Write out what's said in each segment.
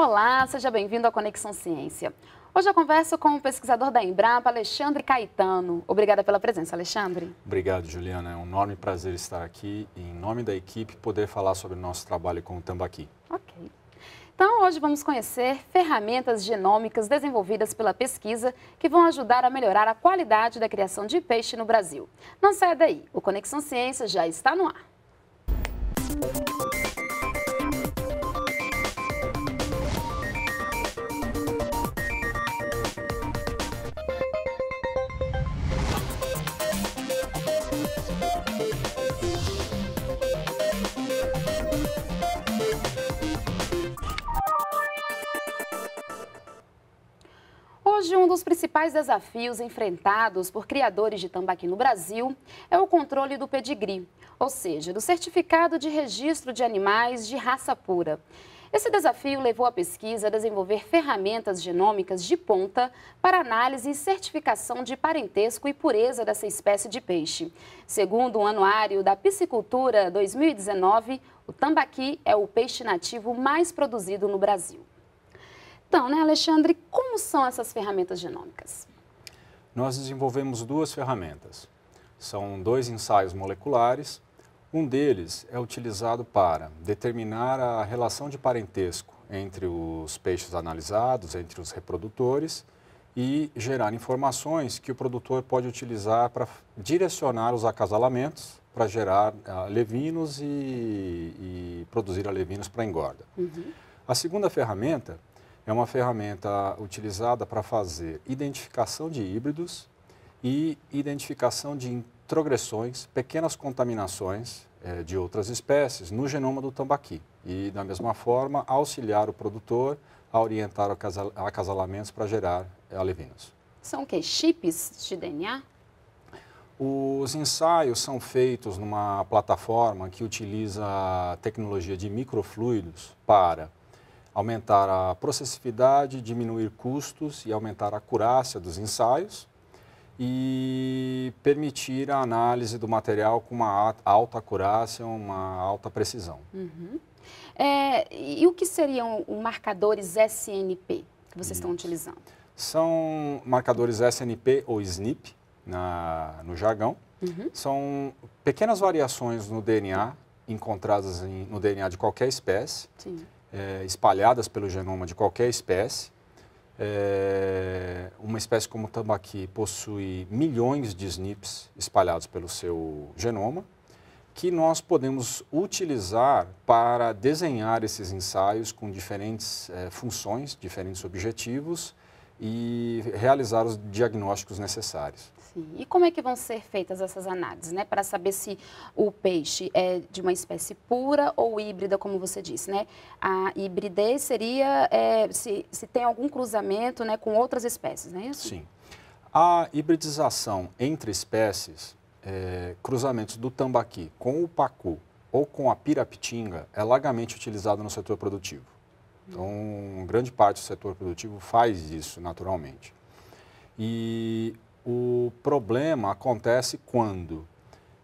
Olá, seja bem-vindo à Conexão Ciência. Hoje eu converso com o pesquisador da Embrapa, Alexandre Caetano. Obrigada pela presença, Alexandre. Obrigado, Juliana. É um enorme prazer estar aqui e, em nome da equipe, poder falar sobre o nosso trabalho com o tambaqui. Ok. Então, hoje vamos conhecer ferramentas genômicas desenvolvidas pela pesquisa que vão ajudar a melhorar a qualidade da criação de peixe no Brasil. Não saia daí, o Conexão Ciência já está no ar. Música Hoje, um dos principais desafios enfrentados por criadores de tambaqui no Brasil é o controle do pedigree, ou seja, do certificado de registro de animais de raça pura. Esse desafio levou a pesquisa a desenvolver ferramentas genômicas de ponta para análise e certificação de parentesco e pureza dessa espécie de peixe. Segundo o Anuário da Piscicultura 2019, o tambaqui é o peixe nativo mais produzido no Brasil. Então, né, Alexandre, como são essas ferramentas genômicas? Nós desenvolvemos duas ferramentas. São dois ensaios moleculares. Um deles é utilizado para determinar a relação de parentesco entre os peixes analisados, entre os reprodutores, e gerar informações que o produtor pode utilizar para direcionar os acasalamentos para gerar uh, levinos e, e, produzir alevinos para engorda. Uhum. A segunda ferramenta é uma ferramenta utilizada para fazer identificação de híbridos e identificação de introgressões, pequenas contaminações é, de outras espécies no genoma do tambaqui. E, da mesma forma, auxiliar o produtor a orientar acasal acasalamentos para gerar alevinos. São quê? Chips de DNA? Os ensaios são feitos numa plataforma que utiliza tecnologia de microfluidos para aumentar a processividade, diminuir custos e aumentar a acurácia dos ensaios e permitir a análise do material com uma alta acurácia, uma alta precisão. Uhum. É, e o que seriam os marcadores SNP que vocês Isso. estão utilizando? São marcadores SNP ou SNP na, no jargão. Uhum. São pequenas variações no DNA encontradas em, no DNA de qualquer espécie. Sim é, espalhadas pelo genoma de qualquer espécie. É, uma espécie como o tambaqui possui milhões de SNPs espalhados pelo seu genoma, que nós podemos utilizar para desenhar esses ensaios com diferentes é, funções, diferentes objetivos e realizar os diagnósticos necessários. Sim. E como é que vão ser feitas essas análises, né? Para saber se o peixe é de uma espécie pura ou híbrida, como você disse, né? A hibridez seria é, se, se tem algum cruzamento né, com outras espécies, não é isso? Sim. A hibridização entre espécies, é, cruzamentos do tambaqui com o pacu ou com a pirapitinga, é largamente utilizado no setor produtivo. Então, grande parte do setor produtivo faz isso naturalmente. E o problema acontece quando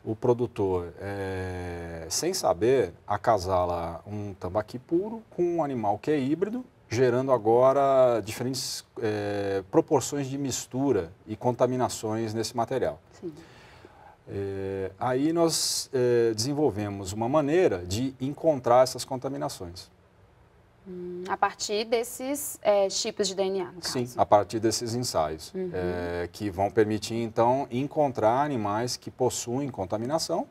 o produtor, é, sem saber, acasala um tambaqui puro com um animal que é híbrido, gerando agora diferentes é, proporções de mistura e contaminações nesse material. É, aí nós é, desenvolvemos uma maneira de encontrar essas contaminações. Hum, a partir desses é, tipos de DNA, no Sim, caso. a partir desses ensaios, uhum. é, que vão permitir, então, encontrar animais que possuem contaminação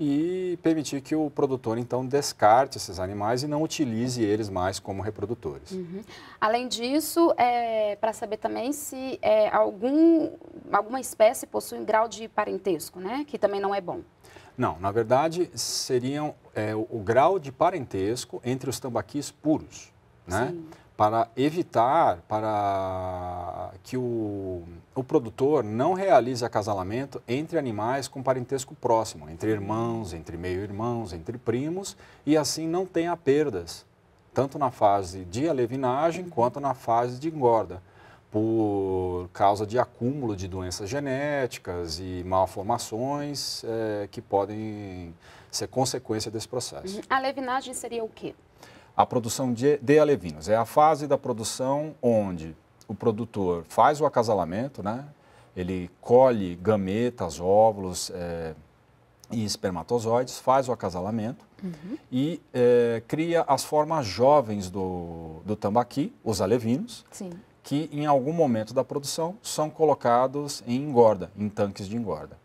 e permitir que o produtor, então, descarte esses animais e não utilize eles mais como reprodutores. Uhum. Além disso, é, para saber também se é, algum, alguma espécie possui um grau de parentesco, né, que também não é bom. Não, na verdade, seriam é, o, o, grau de parentesco entre os tambaquis puros, né? Sim. Para evitar, para que o, o produtor não realize acasalamento entre animais com parentesco próximo, entre irmãos, entre meio-irmãos, entre primos, e assim não tenha perdas, tanto na fase de alevinagem uhum. quanto na fase de engorda por causa de acúmulo de doenças genéticas e malformações é, que podem ser consequência desse processo. Uhum. A levinagem seria o quê? A produção de, de alevinos é a fase da produção onde o produtor faz o acasalamento, né? ele colhe gametas, óvulos é, e espermatozoides, faz o acasalamento uhum. e é, cria as formas jovens do, do tambaqui, os alevinos, Sim que em algum momento da produção são colocados em engorda, em tanques de engorda.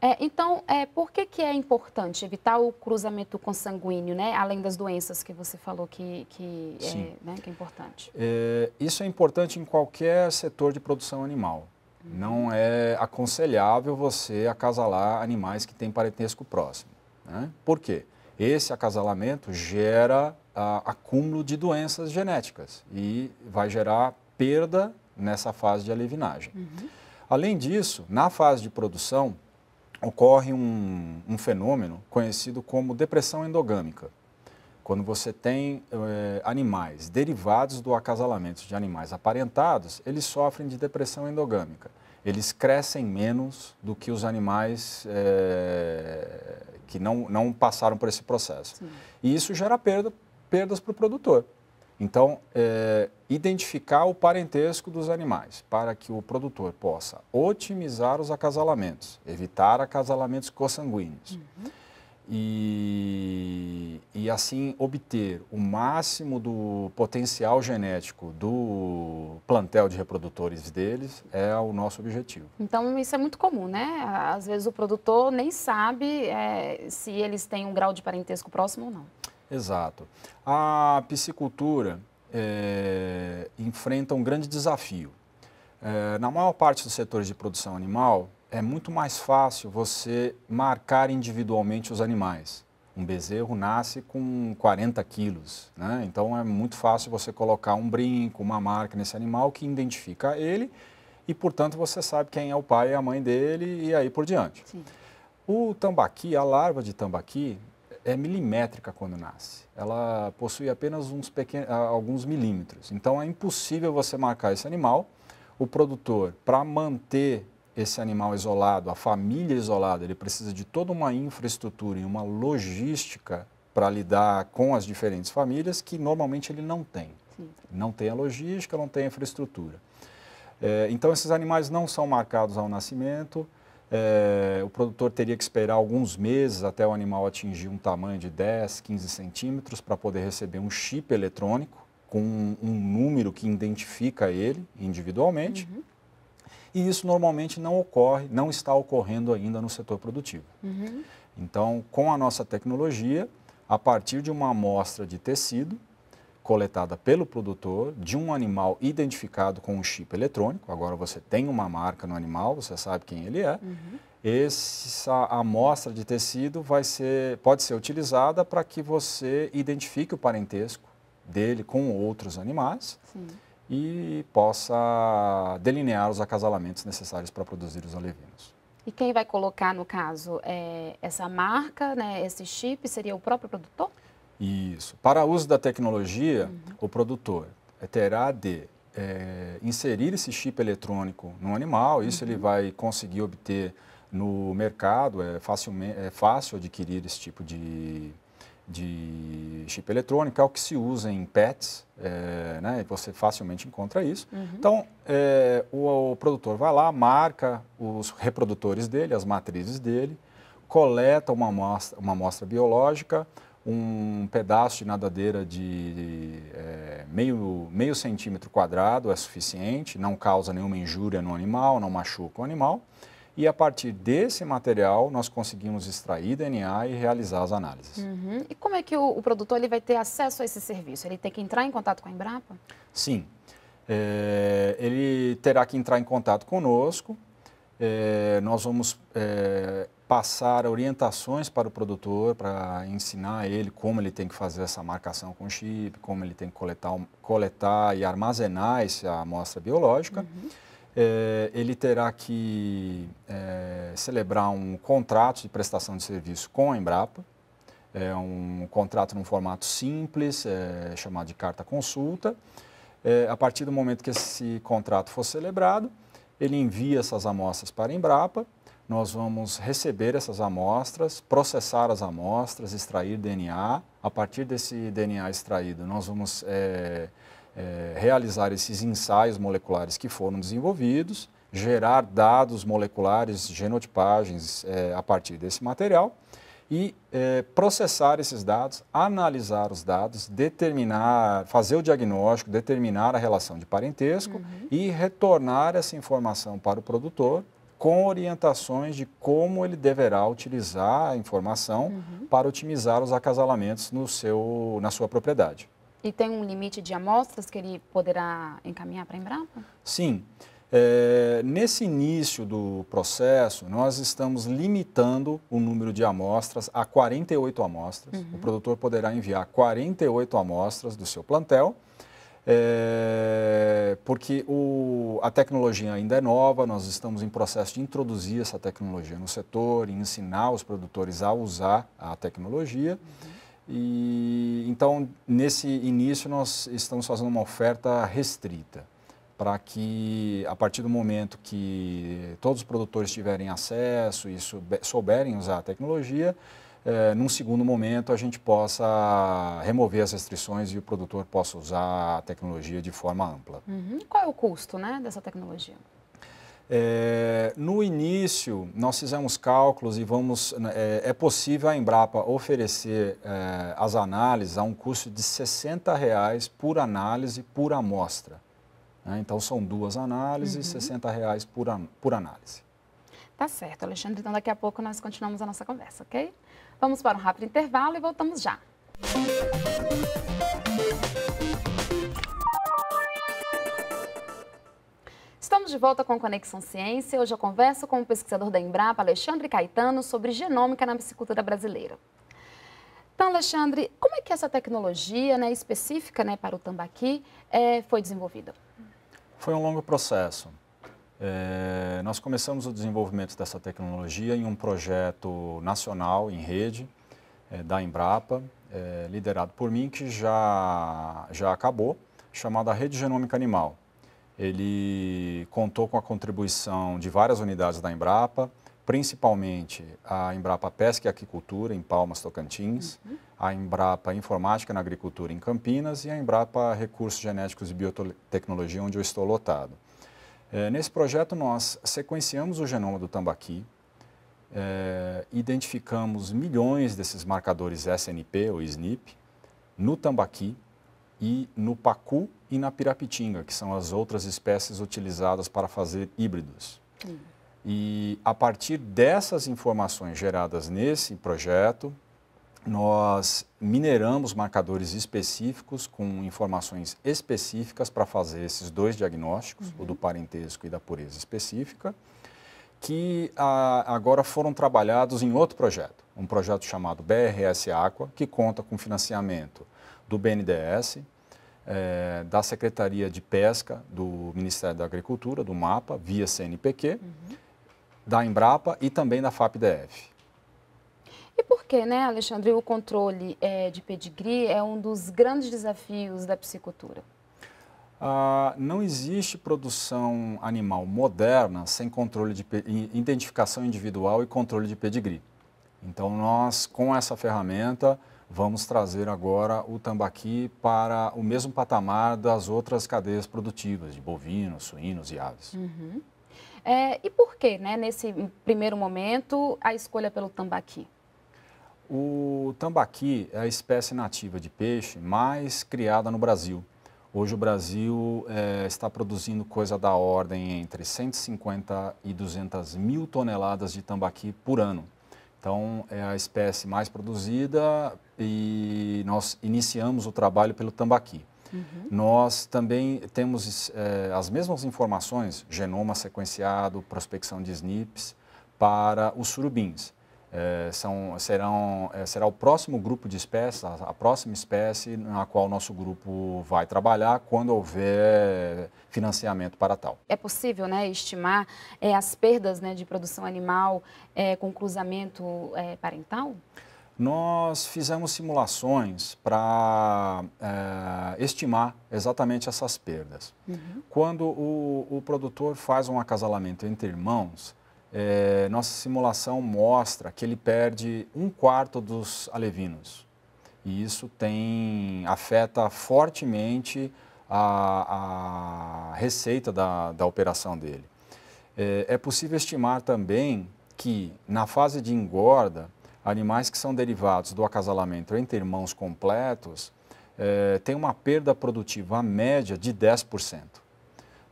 É, então, é, por que, que é importante evitar o cruzamento consanguíneo, né? além das doenças que você falou que, que, é, né, que é, importante? É, isso é importante em qualquer setor de produção animal. Uhum. Não é aconselhável você acasalar animais que têm parentesco próximo. Né? Por quê? Esse acasalamento gera a, ah, acúmulo de doenças genéticas e vai gerar perda nessa fase de alevinagem. Uhum. Além disso, na fase de produção, ocorre um, um, fenômeno conhecido como depressão endogâmica. Quando você tem eh, animais derivados do acasalamento de animais aparentados, eles sofrem de depressão endogâmica. Eles crescem menos do que os animais eh, que não, não passaram por esse processo. Sim. E isso gera perda, perdas para o produtor. Então, é, identificar o parentesco dos animais para que o produtor possa otimizar os acasalamentos, evitar acasalamentos consanguíneos. Uhum. E, e assim obter o máximo do potencial genético do plantel de reprodutores deles é o nosso objetivo. Então isso é muito comum, né? Às vezes o produtor nem sabe é, se eles têm um grau de parentesco próximo ou não. Exato. A piscicultura é, enfrenta um grande desafio. É, na maior parte dos setores de produção animal, é muito mais fácil você marcar individualmente os animais. Um bezerro nasce com 40 quilos, né? então é muito fácil você colocar um brinco, uma marca nesse animal que identifica ele e, portanto, você sabe quem é o pai e a mãe dele e aí por diante. Sim. O tambaqui, a larva de tambaqui, é milimétrica quando nasce. Ela possui apenas uns pequenos, alguns milímetros. Então é impossível você marcar esse animal. O produtor, para manter esse animal isolado, a família isolada, ele precisa de toda uma infraestrutura e uma logística para lidar com as diferentes famílias que normalmente ele não tem. Sim. Não tem a logística, não tem a infraestrutura. É, então esses animais não são marcados ao nascimento é, o produtor teria que esperar alguns meses até o animal atingir um tamanho de 10, 15 centímetros para poder receber um chip eletrônico com um, um número que identifica ele individualmente. Uhum. E isso normalmente não ocorre, não está ocorrendo ainda no setor produtivo. Uhum. Então, com a nossa tecnologia, a partir de uma amostra de tecido, coletada pelo produtor de um animal identificado com um chip eletrônico. Agora você tem uma marca no animal, você sabe quem ele é. Uhum. Essa amostra de tecido vai ser, pode ser utilizada para que você identifique o parentesco dele com outros animais Sim. e possa delinear os acasalamentos necessários para produzir os alevinos. E quem vai colocar, no caso, é, essa marca, né, esse chip, seria o próprio produtor? Isso. Para uso da tecnologia, uhum. o produtor terá de é, inserir esse chip eletrônico no animal, isso uhum. ele vai conseguir obter no mercado, é, facilmente, é fácil adquirir esse tipo de, de chip eletrônico, é o que se usa em pets, é, né, e você facilmente encontra isso. Uhum. Então, é, o, o produtor vai lá, marca os reprodutores dele, as matrizes dele, coleta uma amostra, uma amostra biológica, um pedaço de nadadeira de, é, meio, meio centímetro quadrado é suficiente, não causa nenhuma injúria no animal, não machuca o animal. E a partir desse material, nós conseguimos extrair DNA e realizar as análises. Uhum. E como é que o, o produtor ele vai ter acesso a esse serviço? Ele tem que entrar em contato com a Embrapa? Sim. É, ele terá que entrar em contato conosco. É, nós vamos é, passar orientações para o produtor, para ensinar ele como ele tem que fazer essa marcação com chip, como ele tem que coletar, coletar e armazenar essa amostra biológica. Uhum. É, ele terá que é, celebrar um contrato de prestação de serviço com a Embrapa, é um contrato num formato simples, é, chamado de carta consulta. É, a partir do momento que esse contrato for celebrado, ele envia essas amostras para a Embrapa nós vamos receber essas amostras, processar as amostras, extrair DNA. A partir desse DNA extraído, nós vamos é, é, realizar esses ensaios moleculares que foram desenvolvidos, gerar dados moleculares, genotipagens é, a partir desse material e é, processar esses dados, analisar os dados, determinar, fazer o diagnóstico, determinar a relação de parentesco uhum. e retornar essa informação para o produtor com orientações de como ele deverá utilizar a informação uhum. para otimizar os acasalamentos no seu, na sua propriedade. E tem um limite de amostras que ele poderá encaminhar para a Embrapa? Sim. É, nesse início do processo, nós estamos limitando o número de amostras a 48 amostras. Uhum. O produtor poderá enviar 48 amostras do seu plantel é, porque o, a tecnologia ainda é nova, nós estamos em processo de introduzir essa tecnologia no setor, ensinar os produtores a usar a tecnologia. Uhum. E então, nesse início, nós estamos fazendo uma oferta restrita para que, a partir do momento que todos os produtores tiverem acesso e souberem usar a tecnologia, é, num segundo momento, a gente possa remover as restrições e o produtor possa usar a tecnologia de forma ampla. Uhum. Qual é o custo né, dessa tecnologia? É, no início, nós fizemos cálculos e vamos. É, é possível a Embrapa oferecer é, as análises a um custo de R$ reais por análise por amostra. Né? Então, são duas análises, uhum. reais por, por análise. Tá certo, Alexandre. Então, daqui a pouco nós continuamos a nossa conversa, ok? Vamos para um rápido intervalo e voltamos já. Estamos de volta com Conexão Ciência. Hoje eu converso com o pesquisador da Embrapa, Alexandre Caetano, sobre genômica na piscicultura brasileira. Então, Alexandre, como é que essa tecnologia né, específica né, para o tambaqui é, foi desenvolvida? Foi um longo processo. É, nós começamos o desenvolvimento dessa tecnologia em um projeto nacional em rede é, da Embrapa, é, liderado por mim, que já, já acabou, chamado Rede Genômica Animal. Ele contou com a contribuição de várias unidades da Embrapa, principalmente a Embrapa Pesca e Aquicultura, em Palmas, Tocantins, uhum. a Embrapa Informática na Agricultura, em Campinas, e a Embrapa Recursos Genéticos e Biotecnologia, onde eu estou lotado. É, nesse projeto, nós sequenciamos o genoma do tambaqui, é, identificamos milhões desses marcadores SNP ou SNP no tambaqui e no pacu e na pirapitinga, que são as outras espécies utilizadas para fazer híbridos. Hum. E a partir dessas informações geradas nesse projeto, nós mineramos marcadores específicos com informações específicas para fazer esses dois diagnósticos, uhum. o do parentesco e da pureza específica, que a, ah, agora foram trabalhados em outro projeto, um projeto chamado BRS Aqua, que conta com financiamento do BNDES, é, eh, da Secretaria de Pesca do Ministério da Agricultura, do MAPA, via CNPq, uhum. da Embrapa e também da FAPDF. E por que, né, Alexandre, o controle é, de pedigree é um dos grandes desafios da psicultura? Ah, não existe produção animal moderna sem controle de identificação individual e controle de pedigree. Então nós, com essa ferramenta, vamos trazer agora o tambaqui para o mesmo patamar das outras cadeias produtivas, de bovinos, suínos e aves. Uhum. É, e por que, né, nesse primeiro momento, a escolha pelo tambaqui? O tambaqui é a espécie nativa de peixe mais criada no Brasil. Hoje o Brasil é, está produzindo coisa da ordem entre 150 e 200 mil toneladas de tambaqui por ano. Então é a espécie mais produzida e nós iniciamos o trabalho pelo tambaqui. Uhum. Nós também temos é, as mesmas informações, genoma sequenciado, prospecção de SNPs, para os surubins. É, são, serão, é, será o próximo grupo de espécies, a, a, próxima espécie na qual nosso grupo vai trabalhar quando houver financiamento para tal. É possível né, estimar é, as perdas né, de produção animal com cruzamento parental? Nós fizemos simulações para estimar exatamente essas perdas. Uhum. Quando o, o produtor faz um acasalamento entre irmãos, é, nossa simulação mostra que ele perde um quarto dos alevinos. E isso tem, afeta fortemente a, a receita da, da operação dele. É, é possível estimar também que, na fase de engorda, animais que são derivados do acasalamento entre irmãos completos é, têm uma perda produtiva média de 10%.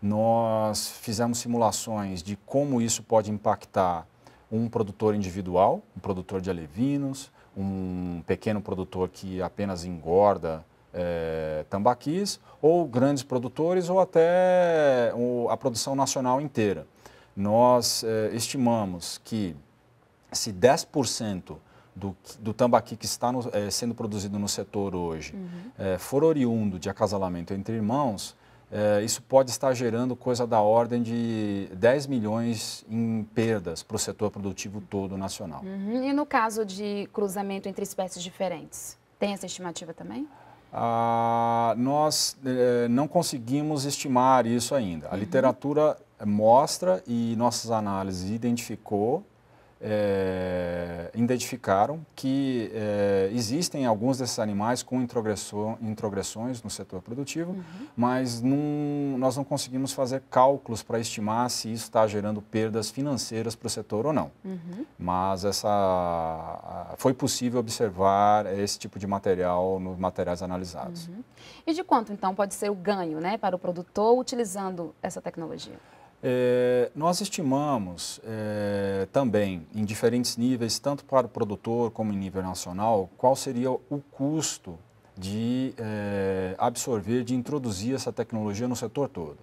Nós fizemos simulações de como isso pode impactar um produtor individual, um produtor de alevinos, um pequeno produtor que apenas engorda é, tambaquis, ou grandes produtores, ou até a produção nacional inteira. Nós é, estimamos que se 10% do, do tambaqui que está no, é, sendo produzido no setor hoje uhum. for oriundo de acasalamento entre irmãos, eh, isso pode estar gerando coisa da ordem de 10 milhões em perdas para o setor produtivo todo nacional. Uhum. E no caso de cruzamento entre espécies diferentes, tem essa estimativa também? Ah, nós eh, não conseguimos estimar isso ainda. A uhum. literatura mostra e nossas análises identificou é, identificaram que é, existem alguns desses animais com introgressões no setor produtivo, uhum. mas num, nós não conseguimos fazer cálculos para estimar se isso está gerando perdas financeiras para o setor ou não. Uhum. Mas essa, foi possível observar esse tipo de material nos materiais analisados. Uhum. E de quanto, então, pode ser o ganho né, para o produtor utilizando essa tecnologia? É, nós estimamos é, também, em diferentes níveis, tanto para o produtor como em nível nacional, qual seria o custo de é, absorver, de introduzir essa tecnologia no setor todo.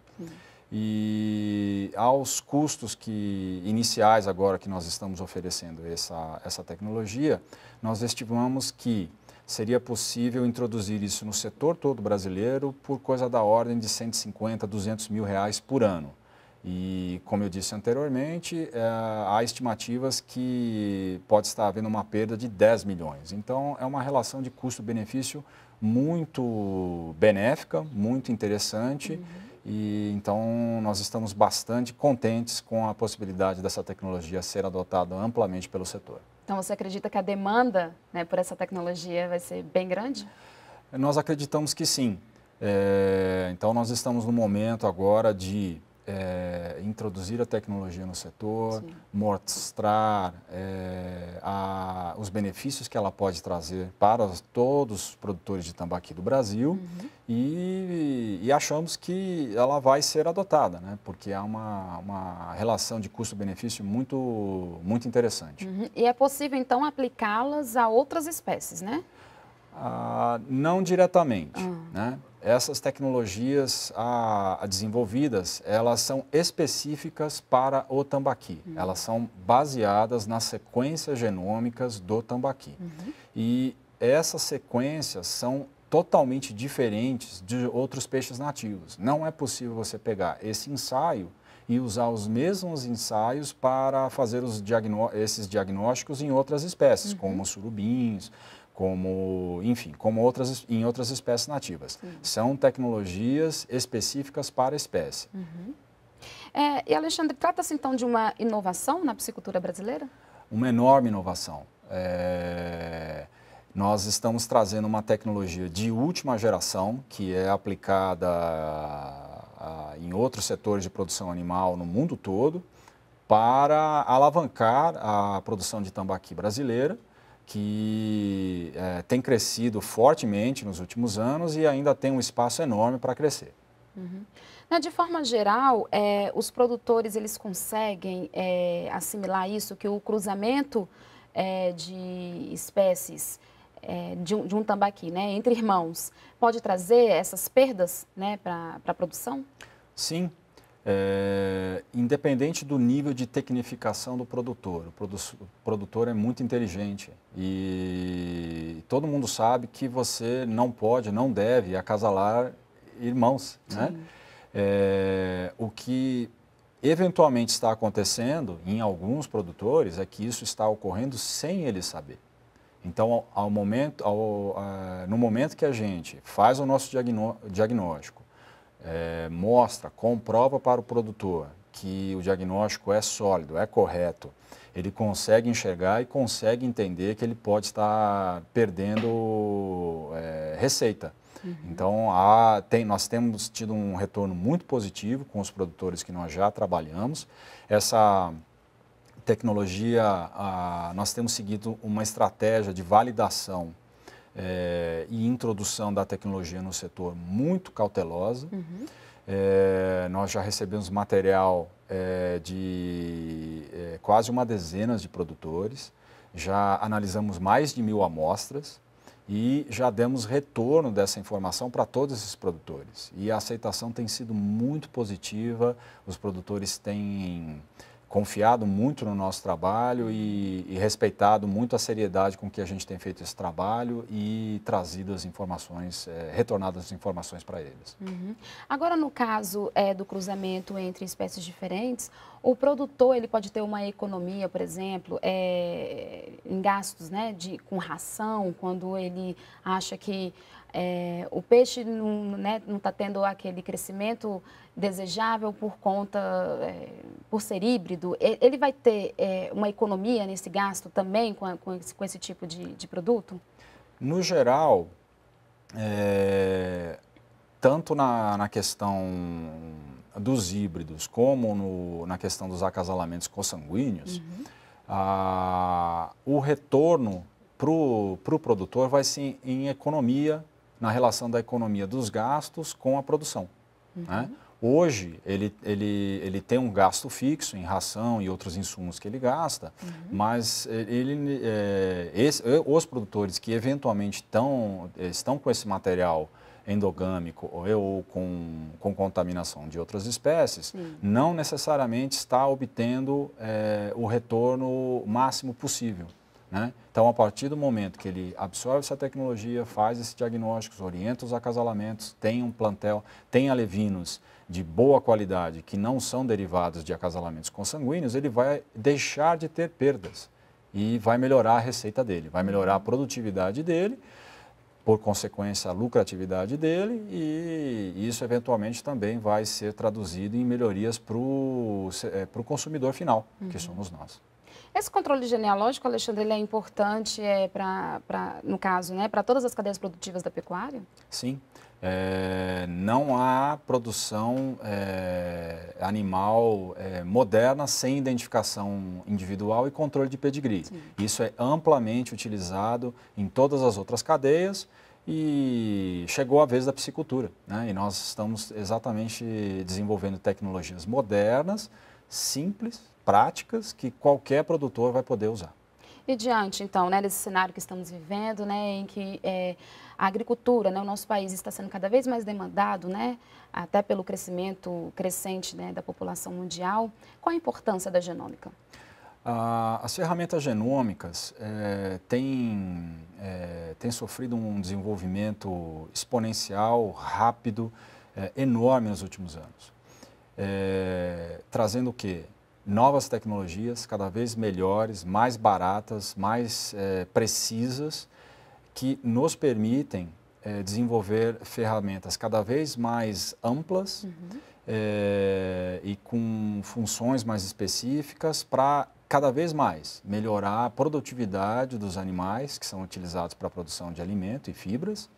E aos custos que iniciais agora que nós estamos oferecendo essa, essa tecnologia, nós estimamos que seria possível introduzir isso no setor todo brasileiro por coisa da ordem de 150, 200 mil reais por ano. E, como eu disse anteriormente, é, há estimativas que pode estar havendo uma perda de 10 milhões. Então, é uma relação de custo-benefício muito benéfica, muito interessante. Uhum. E então nós estamos bastante contentes com a possibilidade dessa tecnologia ser adotada amplamente pelo setor. Então você acredita que a demanda né, por essa tecnologia vai ser bem grande? Nós acreditamos que sim. É, então nós estamos no momento agora de é, eh, introduzir a tecnologia no setor, Sim. mostrar é, a, os benefícios que ela pode trazer para todos os produtores de tambaqui do Brasil uhum. e, e, achamos que ela vai ser adotada, né? porque há uma, uma relação de custo-benefício muito, muito interessante. Uhum. E é possível, então, aplicá-las a outras espécies, né? Ah, não diretamente, uhum. né? essas tecnologias a, a desenvolvidas, elas são específicas para o tambaqui. Uhum. Elas são baseadas nas sequências genômicas do tambaqui. Uhum. E essas sequências são totalmente diferentes de outros peixes nativos. Não é possível você pegar esse ensaio e usar os mesmos ensaios para fazer diagnó esses diagnósticos em outras espécies, uhum. como surubins, como, enfim, como outras, em outras espécies nativas. Sim. São tecnologias específicas para a espécie. Uhum. É, e, Alexandre, trata-se então de uma inovação na psicultura brasileira? Uma enorme inovação. É... Nós estamos trazendo uma tecnologia de última geração, que é aplicada a, a, em outros setores de produção animal no mundo todo, para alavancar a produção de tambaqui brasileira que é, tem crescido fortemente nos últimos anos e ainda tem um espaço enorme para crescer. Uhum. Né, de forma geral, é, os produtores eles conseguem é, assimilar isso, que o cruzamento é, de espécies é, de um, de, um, tambaqui, né, entre irmãos, pode trazer essas perdas né, para a produção? Sim, é, independente do nível de tecnificação do produtor, o, produtor é muito inteligente e todo mundo sabe que você não pode, não deve acasalar irmãos, né? É, o que eventualmente está acontecendo em alguns produtores é que isso está ocorrendo sem ele saber. Então, ao, ao momento, ao, a, no momento que a gente faz o nosso diagnó diagnóstico, é, mostra, comprova para o produtor que o diagnóstico é sólido, é correto, ele consegue enxergar e consegue entender que ele pode estar perdendo é, receita. Uhum. Então, há, tem, nós temos tido um retorno muito positivo com os produtores que nós já trabalhamos. Essa tecnologia, a, ah, nós temos seguido uma estratégia de validação é, e introdução da tecnologia no setor muito cautelosa. Uhum. É, nós já recebemos material é, de quase uma dezena de produtores, já analisamos mais de mil amostras e já demos retorno dessa informação para todos esses produtores. E a aceitação tem sido muito positiva, os produtores têm confiado muito no nosso trabalho e, e, respeitado muito a seriedade com que a gente tem feito esse trabalho e trazido as informações, é, retornado as informações para eles. Uhum. Agora, no caso é, do cruzamento entre espécies diferentes, o produtor ele pode ter uma economia, por exemplo, é, em gastos né, de, com ração, quando ele acha que é, o peixe não né, está tendo aquele crescimento desejável por conta, é, por ser híbrido. Ele vai ter é, uma economia nesse gasto também com, a, com, esse, com esse, tipo de, de, produto? No geral, é, tanto na, na, questão dos híbridos como no, na questão dos acasalamentos consanguíneos, uhum. a, o retorno para o pro produtor vai sim em economia na relação da economia dos gastos com a produção. Uhum. Né? Hoje, ele, ele, ele tem um gasto fixo em ração e outros insumos que ele gasta, uhum. mas eh, ele, é, esse, eh, os produtores que eventualmente tão, estão com esse material endogâmico ou, com, com contaminação de outras espécies, uhum. não necessariamente está obtendo é, o retorno máximo possível. Né? Então, a partir do momento que ele absorve essa tecnologia, faz esses diagnósticos, orienta os acasalamentos, tem um plantel, tem alevinos de boa qualidade que não são derivados de acasalamentos consanguíneos, ele vai deixar de ter perdas e vai melhorar a receita dele, vai melhorar a produtividade dele, por consequência, a lucratividade dele, e isso eventualmente também vai ser traduzido em melhorias para o é, consumidor final, uhum. que somos nós. Esse controle genealógico, Alexandre, ele é importante é, para, no caso, né, para todas as cadeias produtivas da pecuária? Sim. É, não há produção é, animal é, moderna sem identificação individual e controle de pedigree. Sim. Isso é amplamente utilizado em todas as outras cadeias e chegou a vez da piscicultura. Né? E nós estamos exatamente desenvolvendo tecnologias modernas, simples práticas que qualquer produtor vai poder usar. E diante, então, né, desse cenário que estamos vivendo, né, em que é, a agricultura, né, o nosso país está sendo cada vez mais demandado, né, até pelo crescimento crescente né, da população mundial, qual a importância da genômica? Ah, as ferramentas genômicas é, têm, é, têm sofrido um desenvolvimento exponencial, rápido, é, enorme nos últimos anos. É, trazendo o quê? novas tecnologias cada vez melhores, mais baratas, mais é, precisas, que nos permitem é, desenvolver ferramentas cada vez mais amplas uhum. é, e com funções mais específicas para cada vez mais melhorar a produtividade dos animais que são utilizados para a produção de alimento e fibras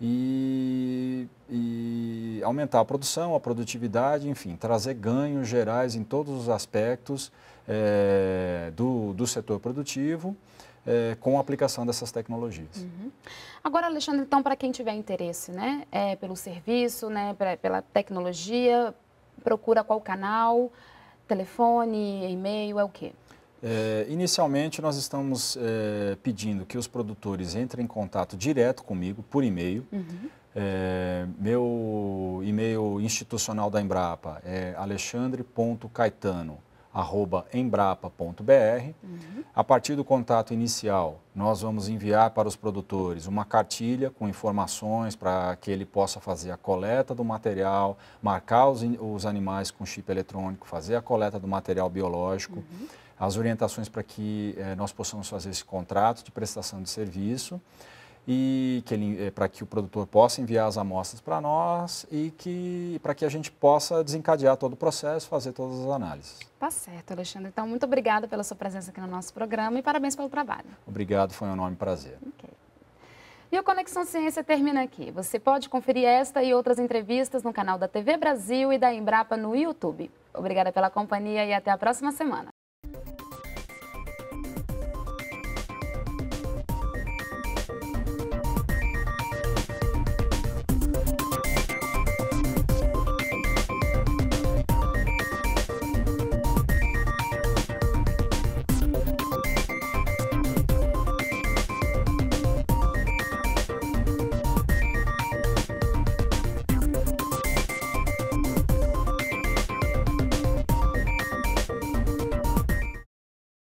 e, e aumentar a produção, a produtividade, enfim, trazer ganhos gerais em todos os aspectos é, do, do setor produtivo. É, com a aplicação dessas tecnologias. Uhum. Agora, Alexandre, então, para quem tiver interesse né, é, pelo serviço, né, pra, pela tecnologia, procura qual canal, telefone, e-mail, é o quê? É, inicialmente, nós estamos é, pedindo que os produtores entrem em contato direto comigo, por e-mail. Uhum. É, meu e-mail institucional da Embrapa é alexandre.caetano.embrapa.br. Uhum. A partir do contato inicial, nós vamos enviar para os produtores uma cartilha com informações para que ele possa fazer a coleta do material, marcar os, os, animais com chip eletrônico, fazer a coleta do material biológico. Uhum as orientações para que eh, nós possamos fazer esse contrato de prestação de serviço e que ele, eh, para que o produtor possa enviar as amostras para nós e que para que a gente possa desencadear todo o processo, fazer todas as análises. Tá certo, Alexandre. Então, muito obrigada pela sua presença aqui no nosso programa e parabéns pelo trabalho. Obrigado, foi um enorme prazer. Okay. E o Conexão Ciência termina aqui. Você pode conferir esta e outras entrevistas no canal da TV Brasil e da Embrapa no YouTube. Obrigada pela companhia e até a próxima semana.